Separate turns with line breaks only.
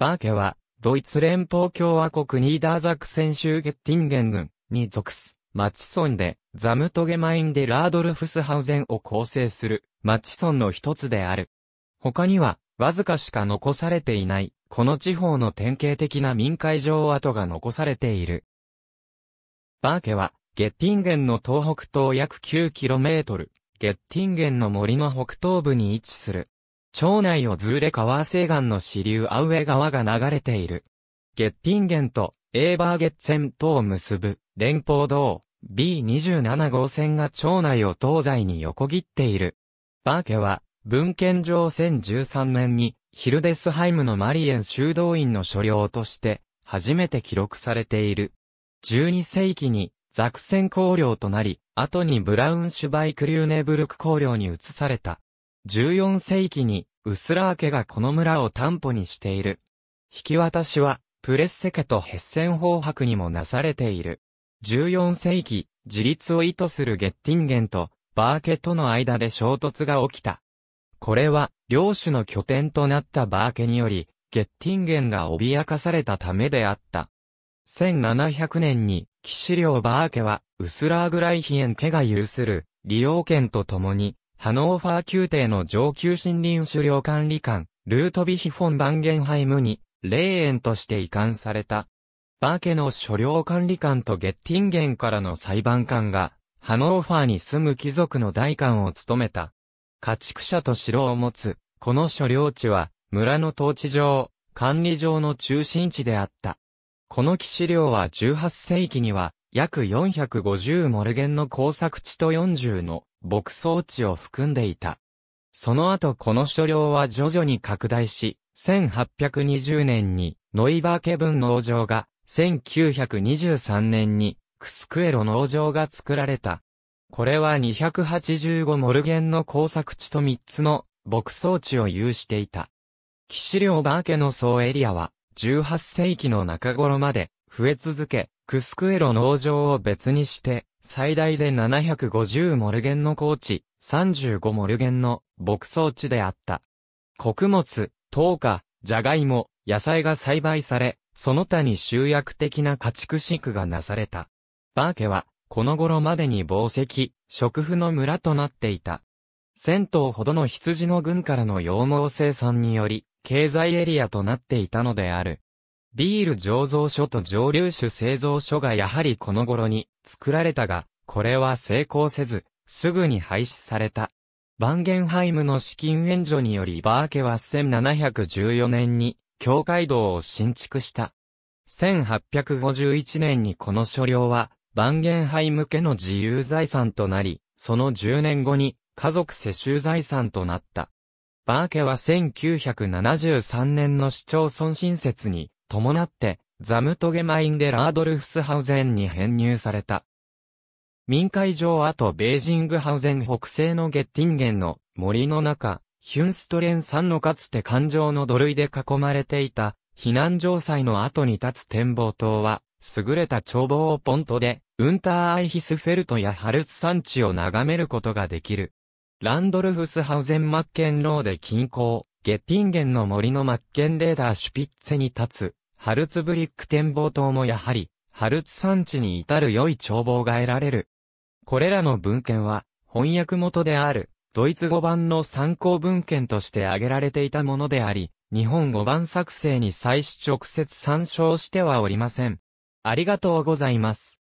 バーケは、ドイツ連邦共和国ニーダーザクセン州ゲッティンゲン郡に属す、マチソンで、ザムトゲマインでラードルフスハウゼンを構成する、マチソンの一つである。他には、わずかしか残されていない、この地方の典型的な民会場跡が残されている。バーケは、ゲッティンゲンの東北東約 9km、ゲッティンゲンの森の北東部に位置する、町内をズーレ川西岸の支流アウエ川が流れている。ゲッピンゲンとエーバーゲッツェンとを結ぶ連邦道 B27 号線が町内を東西に横切っている。バーケは文献上1013年にヒルデスハイムのマリエン修道院の所領として初めて記録されている。12世紀にザクセン公領となり、後にブラウンシュバイクリューネブルク公領に移された。14世紀に、ウスラー家がこの村を担保にしている。引き渡しは、プレッセ家とヘッセン法伯にもなされている。14世紀、自立を意図するゲッティンゲンと、バー家との間で衝突が起きた。これは、領主の拠点となったバー家により、ゲッティンゲンが脅かされたためであった。1700年に、騎士領バー家は、ウスラーグライヒエン家が有する、利用権とともに、ハノーファー宮廷の上級森林狩猟管理官、ルートビヒフォン・バンゲンハイムに、霊園として移管された。バーケの所領管理官とゲッティンゲンからの裁判官が、ハノーファーに住む貴族の代官を務めた。家畜舎と城を持つ、この所領地は、村の統治上、管理上の中心地であった。この騎士領は18世紀には、約450モルゲンの工作地と40の牧草地を含んでいた。その後この所領は徐々に拡大し、1820年にノイバーケブン農場が、1923年にクスクエロ農場が作られた。これは285モルゲンの工作地と3つの牧草地を有していた。騎士領バーケの総エリアは18世紀の中頃まで増え続け、クスクエロ農場を別にして、最大で750モルゲンの高地、35モルゲンの牧草地であった。穀物、糖化、ジャガイモ、野菜が栽培され、その他に集約的な家畜飼育がなされた。バーケは、この頃までに防石、食婦の村となっていた。1 0頭ほどの羊の群からの羊毛生産により、経済エリアとなっていたのである。ビール醸造所と蒸留酒製造所がやはりこの頃に作られたが、これは成功せず、すぐに廃止された。バンゲンハイムの資金援助によりバーケは1714年に教会堂を新築した。1851年にこの所領はバンゲンハイム家の自由財産となり、その10年後に家族世襲財産となった。バーケは1973年の市町村新設に伴って、ザムトゲマインでラードルフスハウゼンに編入された。民会場跡ベージングハウゼン北西のゲッティンゲンの森の中、ヒュンストレン山のかつて環状の土塁で囲まれていた、避難城塞の後に立つ展望塔は、優れた眺望をポントで、ウンターアイヒスフェルトやハルツ山地を眺めることができる。ランドルフスハウゼンマッケンローで近郊、ゲッティンゲンの森のマッケンレーダーシュピッツェに立つ、ハルツブリック展望塔もやはり、ハルツ山地に至る良い眺望が得られる。これらの文献は、翻訳元である、ドイツ語版の参考文献として挙げられていたものであり、日本語版作成に際し直接参照してはおりません。ありがとうございます。